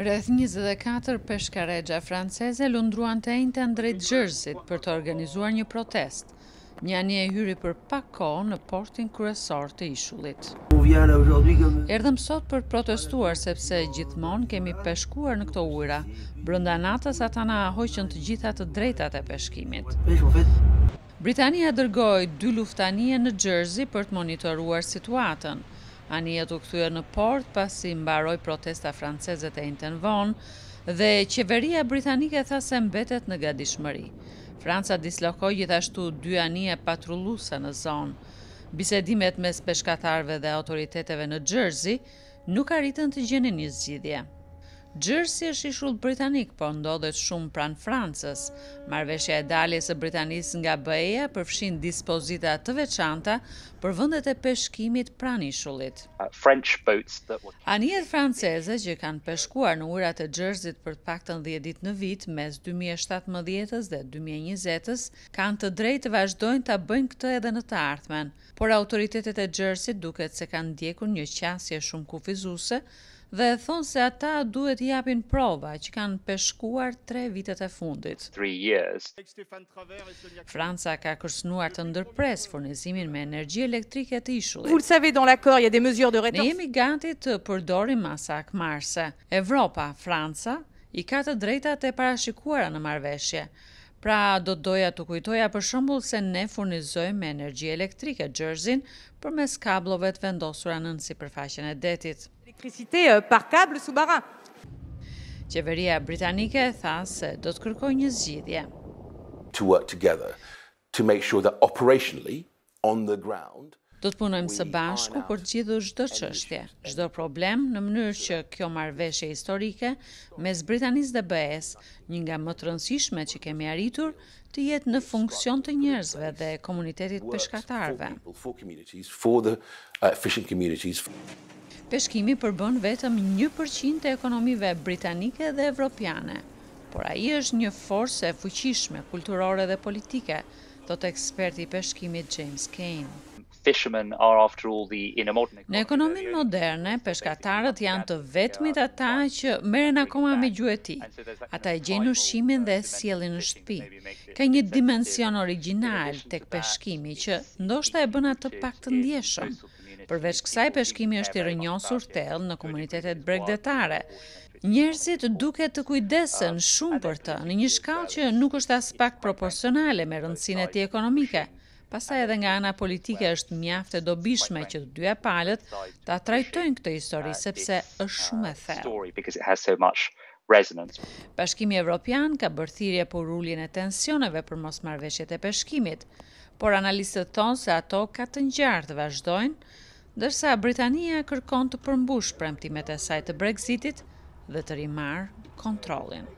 Rëth 24 peshkaregja franceze lundruan të të ndrejt gjërzit për të organizuar një protest. Një anje e hyri për pak ko në portin kërësor të ishullit. Erdhëm sot për protestuar sepse gjithmon kemi peshkuar në këto ujra. Brënda natës ata na ahojqën të gjithat të drejtat e peshkimit. Britania dërgojë dy luftanije në gjërzi për të monitoruar situatën. Ani jetu këthuja në port, pasi mbaroj protesta franceset e inten vonë, dhe qeveria britanike tha se mbetet në gadishmëri. Franca dislokoj gjithashtu dy anije e patrullusa në zonë. Bisedimet mes peshkatarve dhe autoriteteve në Gjërzi nuk arritën të gjeni një zgjidhje. Gjërësi është ishull britanik, po ndodhet shumë pranë Francës. Marveshja e daljes e britanis nga bëja përfshin dispozita të veçanta për vëndet e peshkimit pranë ishullit. Uh, Anijet franceze që kanë peshkuar në urat e gjërësit për të pak të në në vit, mes 2017 dhe 2020, kanë të drejtë vazhdojnë të bëjnë këtë edhe në të artmen, por autoritetet e gjërësit duket se kanë ndjekur një qasje shumë kufizuse, dhe thonë se ata duhet i japin prova që kanë peshkuar tre vitet e fundit. Franca ka kërsnuar të ndërpres furnizimin me energji elektrike të ishullit. Ne jemi gati të përdori masak marse. Evropa, Franca, i ka të drejtat e parashikuara në marveshje. Pra do të doja të kujtoja për shumbull se ne furnizojmë me energji elektrike Gjërzin për mes të vendosura në nësi përfashen e detit. d'électricité euh, par câble sous-marin. Qeveria britannique tha se euh, do të kërkojë një zgjidhje. To work together to make sure that operationally on the ground Do të punojmë së bashku për gjithë çdo çështje, çdo problem në mënyrë që kjo marrëveshje historike mes Britanisë dhe BE-s, një nga më të rëndësishmet që kemi arritur, të jetë në funksion të njerëzve dhe komunitetit peshkatarëve. Uh, Peshkimi përbën vetëm 1% e ekonomive britanike dhe evropiane, por aji është një forse fuqishme kulturore dhe politike, të të eksperti peshkimit James Kane fishermen are after all the in a modern economy. Në ekonomin moderne, peshkatarët janë të vetmit ata që merren akoma me gjuhë ti. Ata e gjejnë ushqimin dhe sjellin në shtëpi. Ka një dimension origjinal tek peshkimi që ndoshta e bën atë pak të ndjeshëm. Përveç kësaj, peshkimi është i rënjosur thellë në komunitetet bregdetare. Njerëzit duket të kujdesen um, shumë për të, në një shkallë që nuk është as pak proporcionale me rëndësinë e tij ekonomike. Pasa edhe nga ana politike është mjaft e dobishme që të dyja palët ta trajtojnë këtë histori sepse është shumë e thellë. Bashkimi Evropian ka bërthirje për uljen e tensioneve për marveshjet e peshkimit, por analistët thonë se ato ka të ngjarë të vazhdojnë, ndërsa Britania kërkon të përmbush premtimet e saj të Brexitit dhe të rimarrë kontrollin.